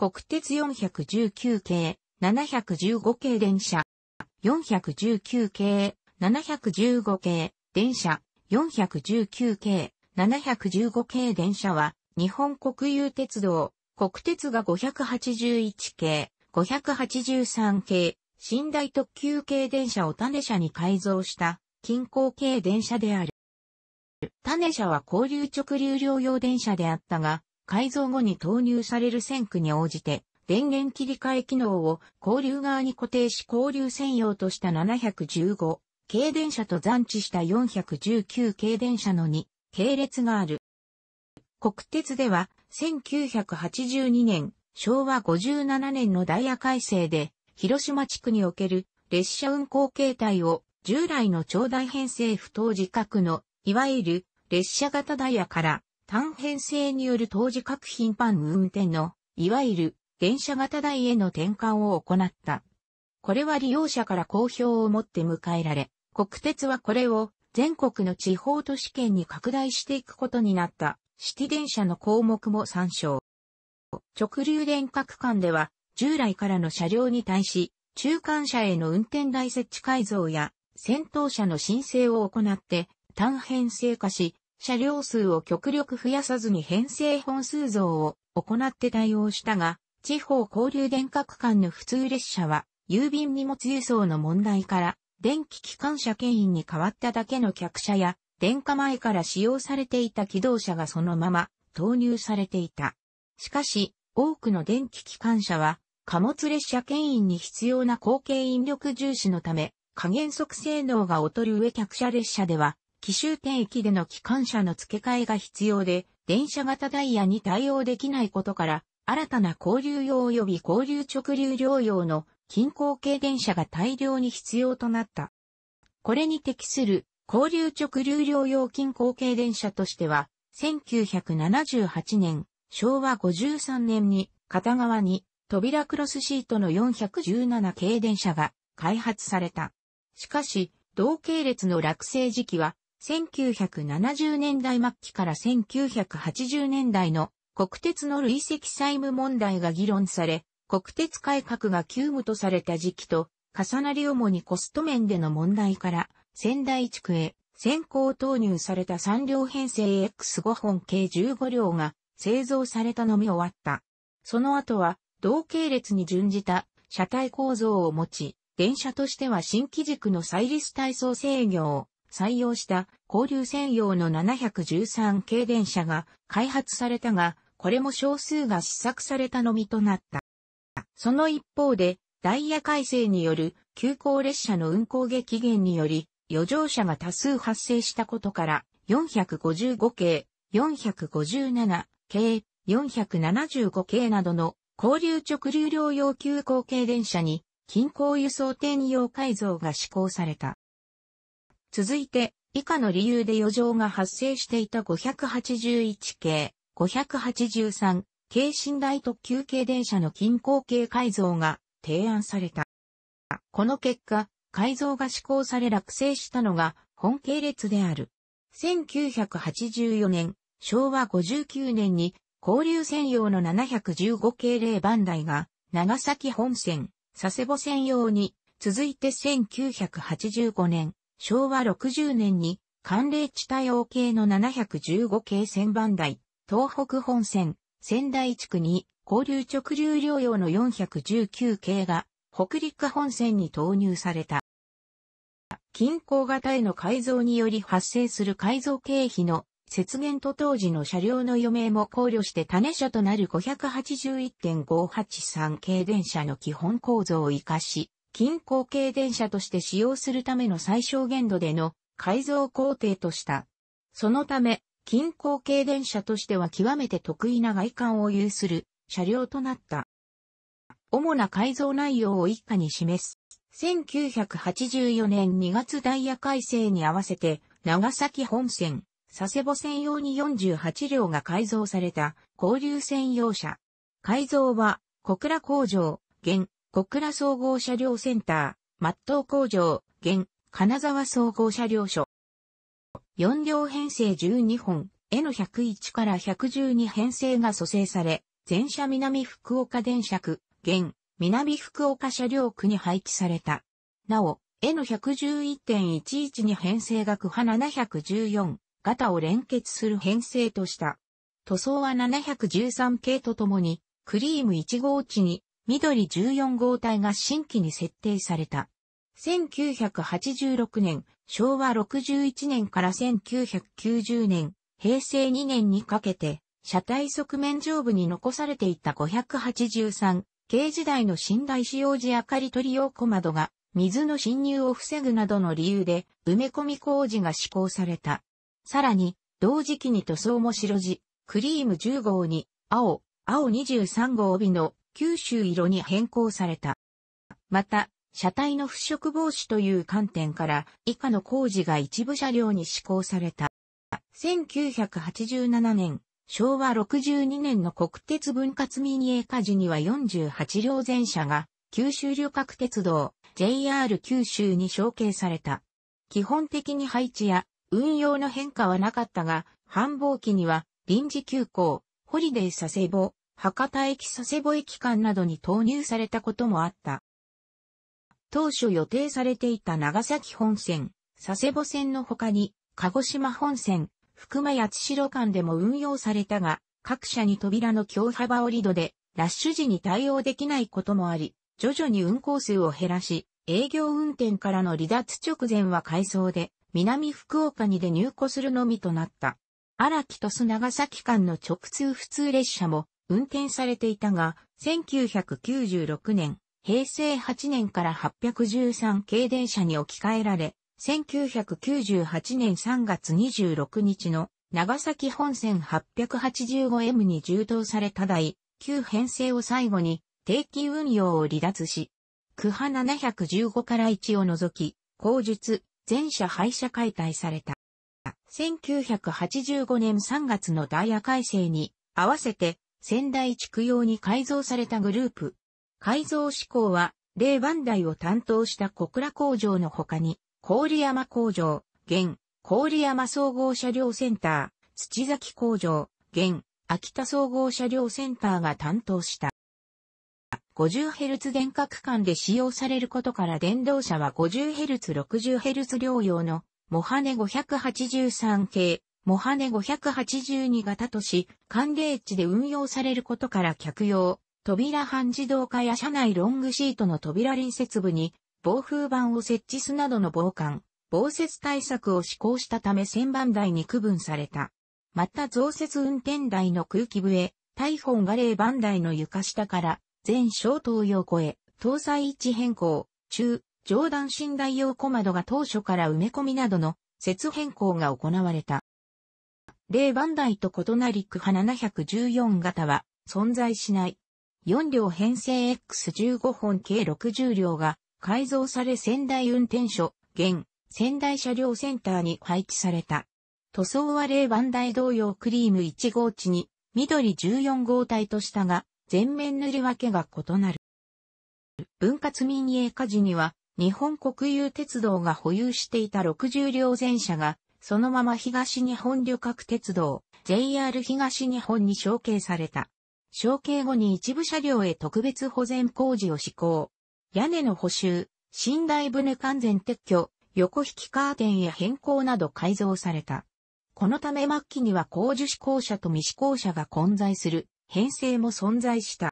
国鉄419系、715系電車、419系、715系、電車、419系、715系電車は、日本国有鉄道、国鉄が581系、583系、寝台特急系電車を種車に改造した、近郊系電車である。種車は交流直流両用電車であったが、改造後に投入される線区に応じて、電源切り替え機能を交流側に固定し交流専用とした715軽電車と残地した419軽電車の2系列がある。国鉄では1982年昭和57年のダイヤ改正で広島地区における列車運行形態を従来の長大編成不当自覚のいわゆる列車型ダイヤから単編成による当時各頻繁運転の、いわゆる、電車型台への転換を行った。これは利用者から好評をもって迎えられ、国鉄はこれを全国の地方都市圏に拡大していくことになったシティ電車の項目も参照。直流電化区間では従来からの車両に対し中間車への運転台設置改造や先頭車の申請を行って単編成化し車両数を極力増やさずに編成本数増を行って対応したが、地方交流電化区間の普通列車は、郵便荷物輸送の問題から、電気機関車牽引に変わっただけの客車や、電化前から使用されていた機動車がそのまま投入されていた。しかし、多くの電気機関車は、貨物列車牽引に必要な後継引力重視のため、加減速性能が劣る上客車列車では、奇襲点域での機関車の付け替えが必要で、電車型ダイヤに対応できないことから、新たな交流用及び交流直流両用の近郊系電車が大量に必要となった。これに適する交流直流両用近郊系電車としては、1978年、昭和53年に片側に扉クロスシートの417系電車が開発された。しかし、同系列の落成時期は1970年代末期から1980年代の国鉄の累積債務問題が議論され、国鉄改革が急務とされた時期と、重なり主にコスト面での問題から、仙台地区へ先行投入された3両編成 X5 本計15両が製造されたのみ終わった。その後は、同系列に準じた車体構造を持ち、電車としては新機軸のサイリス体操制御を採用した交流専用の713系電車が開発されたが、これも少数が試作されたのみとなった。その一方で、ダイヤ改正による急行列車の運行激減により、余剰車が多数発生したことから、455系、457系、475系などの交流直流量用急行系電車に、近郊輸送転用改造が施行された。続いて、以下の理由で余剰が発生していた581系、583、系寝台特急系電車の均衡系改造が提案された。この結果、改造が施行され落成したのが本系列である。1984年、昭和59年に交流専用の715系0番台が長崎本線、佐世保線用に続いて1985年、昭和60年に寒冷地帯王系の715系千番台、東北本線、仙台地区に交流直流両用の419系が北陸本線に投入された。近郊型への改造により発生する改造経費の節減と当時の車両の余命も考慮して種車となる581.583系電車の基本構造を活かし、近郊系電車として使用するための最小限度での改造工程とした。そのため、近郊系電車としては極めて得意な外観を有する車両となった。主な改造内容を一家に示す。1984年2月ダイヤ改正に合わせて、長崎本線、佐世保線用に48両が改造された交流専用車。改造は、小倉工場、現、小倉総合車両センター、松東工場、現、金沢総合車両所。4両編成12本、N101 から112編成が蘇生され、全車南福岡電車区、現、南福岡車両区に配置された。なお、N111.11 に編成が区714、型を連結する編成とした。塗装は713系とともに、クリーム1号地に緑14号隊が新規に設定された。1986年、昭和61年から1990年、平成2年にかけて、車体側面上部に残されていた583軽時代の寝台使用時明かり取り用小窓が水の侵入を防ぐなどの理由で埋め込み工事が施行された。さらに、同時期に塗装も白地、クリーム10号に青、青23号帯の九州色に変更された。また、車体の腐食防止という観点から以下の工事が一部車両に施行された。1987年、昭和62年の国鉄分割民営化時には48両全車が九州旅客鉄道 JR 九州に承継された。基本的に配置や運用の変化はなかったが、繁忙期には臨時休校、ホリデー佐世保、博多駅佐世保駅間などに投入されたこともあった。当初予定されていた長崎本線、佐世保線の他に、鹿児島本線、福間八代間でも運用されたが、各社に扉の強幅折り戸で、ラッシュ時に対応できないこともあり、徐々に運行数を減らし、営業運転からの離脱直前は改装で、南福岡にで入庫するのみとなった。荒木と須長崎間の直通普通列車も運転されていたが、1996年、平成8年から813系電車に置き換えられ、1998年3月26日の長崎本線 885M に充当された台、旧編成を最後に定期運用を離脱し、区派715から1を除き、後述、全車廃車解体された。1985年3月のダイヤ改正に合わせて仙台地区用に改造されたグループ。改造志向は、霊番台を担当した小倉工場の他に、郡山工場、現、郡山総合車両センター、土崎工場、現、秋田総合車両センターが担当した。50Hz 電化間で使用されることから電動車は 50Hz、60Hz 両用の、モハネ583系、モハネ582型とし、寒冷地で運用されることから客用、扉半自動化や車内ロングシートの扉隣接部に、防風板を設置すなどの防寒、防雪対策を施行したため旋盤台に区分された。また増設運転台の空気部へ、台本が0番台の床下から、全小東用越え、搭載位置変更、中、上段寝台用小窓が当初から埋め込みなどの説変更が行われた。例ダ台と異なり区派714型は存在しない。4両編成 X15 本計60両が改造され仙台運転所、現、仙台車両センターに配置された。塗装は例ダ台同様クリーム1号地に緑14号体としたが、全面塗り分けが異なる。分割民営化時には、日本国有鉄道が保有していた60両全車がそのまま東日本旅客鉄道、JR 東日本に承継された。承継後に一部車両へ特別保全工事を施行。屋根の補修、寝台船完全撤去、横引きカーテンへ変更など改造された。このため末期には工事施工車と未施工車が混在する編成も存在した。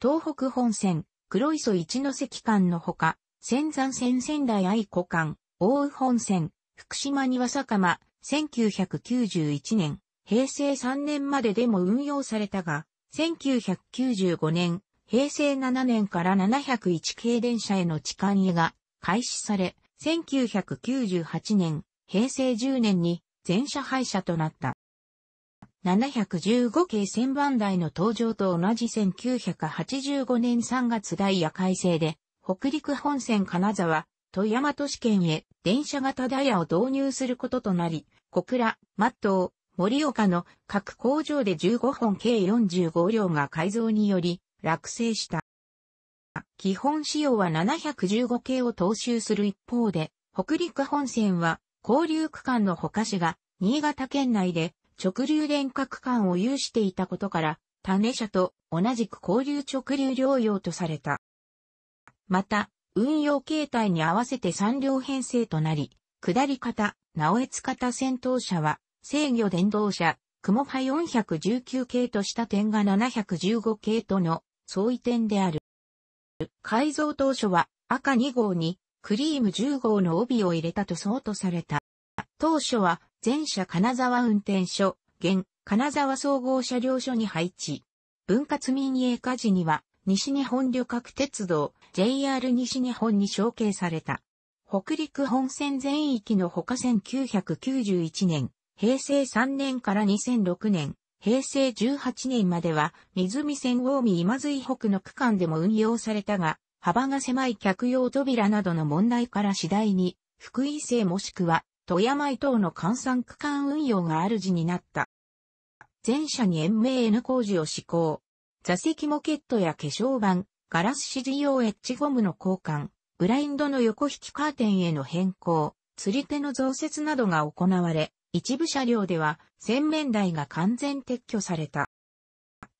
東北本線、黒磯一ノ関間のほか、仙山線仙台愛子間、大宇本線、福島庭坂間、1991年、平成3年まででも運用されたが、1995年、平成7年から701系電車への置換へが開始され、1998年、平成10年に全車廃車となった。715系1000番台の登場と同じ1985年3月ダイヤ改正で、北陸本線金沢、富山都市圏へ電車型ダイヤを導入することとなり、小倉、松東、盛岡の各工場で15本計45両が改造により落成した。基本仕様は715系を踏襲する一方で、北陸本線は交流区間の他市が新潟県内で直流電化区間を有していたことから、種車と同じく交流直流療養とされた。また、運用形態に合わせて3両編成となり、下り方、直越方戦闘車は、制御電動車、雲派419系とした点が715系との相違点である。改造当初は赤2号にクリーム10号の帯を入れたとそうとされた。当初は全車金沢運転所、現金沢総合車両所に配置。分割民営化時には西日本旅客鉄道、JR 西日本に承継された。北陸本線全域のほか1991年、平成3年から2006年、平成18年までは、水見線近江今津北の区間でも運用されたが、幅が狭い客用扉などの問題から次第に、福井線もしくは、富山伊等の換算区間運用が主になった。全車に延命 N 工事を施行。座席モケットや化粧板、ガラス指示用エッジゴムの交換、ブラインドの横引きカーテンへの変更、釣り手の増設などが行われ、一部車両では洗面台が完全撤去された。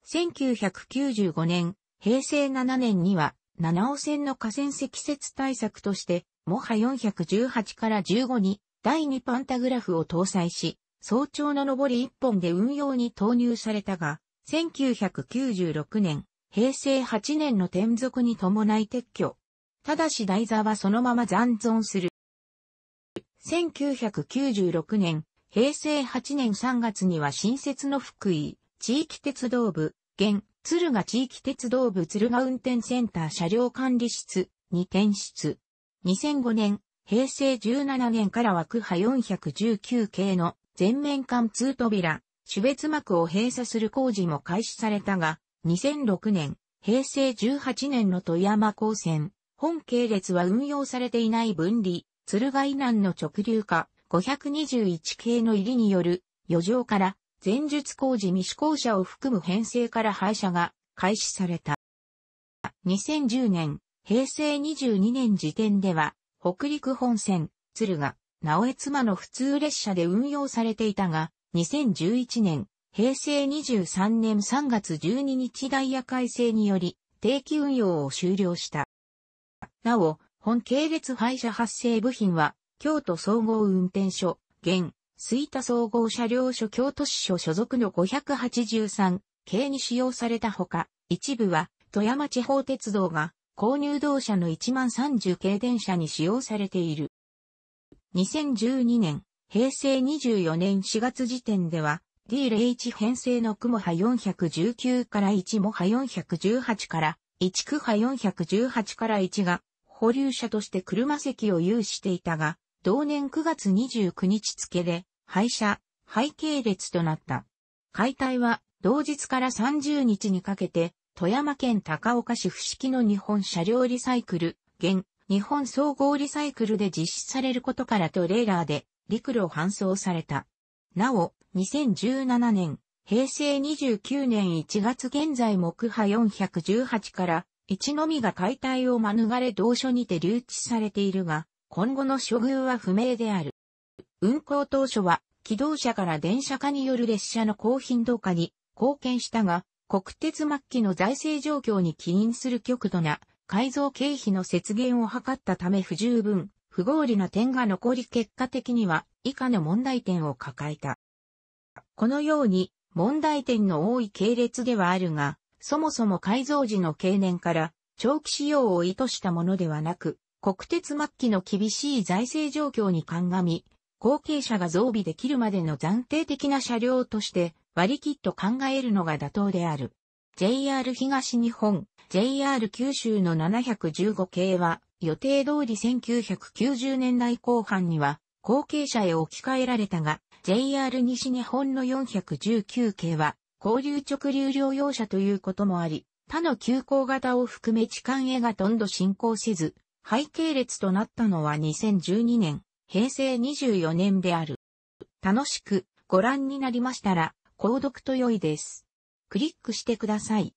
1995年、平成7年には、七尾線の河川積雪対策として、モハ418から15に第2パンタグラフを搭載し、早朝の上り1本で運用に投入されたが、1996年、平成8年の転属に伴い撤去。ただし台座はそのまま残存する。1996年、平成8年3月には新設の福井、地域鉄道部、現、鶴ヶ地域鉄道部鶴ヶ運転センター車両管理室に転出。2005年、平成17年からは区派419系の全面貫通扉、種別幕を閉鎖する工事も開始されたが、2006年、平成18年の富山高専、本系列は運用されていない分離、鶴ヶ南の直流化、521系の入りによる、余剰から、前述工事未施行者を含む編成から廃車が開始された。2010年、平成22年時点では、北陸本線、鶴ヶ、直江妻の普通列車で運用されていたが、2011年、平成23年3月12日ダイヤ改正により、定期運用を終了した。なお、本系列廃車発生部品は、京都総合運転所、現、吹田総合車両所京都市所所属の583系に使用されたほか、一部は富山地方鉄道が購入同社の1万30系電車に使用されている。2012年、平成24年4月時点では、D01 編成のクモハ419から1モハ418から1クハ418から1が保留者として車席を有していたが、同年9月29日付で廃車、廃系列となった。解体は同日から30日にかけて富山県高岡市伏木の日本車両リサイクル、現日本総合リサイクルで実施されることからトレーラーで陸路搬送された。なお、2017年、平成29年1月現在木派418から1のみが解体を免れ同所にて留置されているが、今後の処遇は不明である。運行当初は、機動車から電車化による列車の高頻度化に貢献したが、国鉄末期の財政状況に起因する極度な改造経費の節減を図ったため不十分、不合理な点が残り結果的には以下の問題点を抱えた。このように問題点の多い系列ではあるが、そもそも改造時の経年から長期使用を意図したものではなく、国鉄末期の厳しい財政状況に鑑み、後継者が増備できるまでの暫定的な車両として割り切っと考えるのが妥当である。JR 東日本、JR 九州の715系は予定通り1990年代後半には後継者へ置き換えられたが、JR 西日本の419系は、交流直流療養者ということもあり、他の急行型を含め痴漢へがどんど進行せず、背景列となったのは2012年、平成24年である。楽しくご覧になりましたら、購読と良いです。クリックしてください。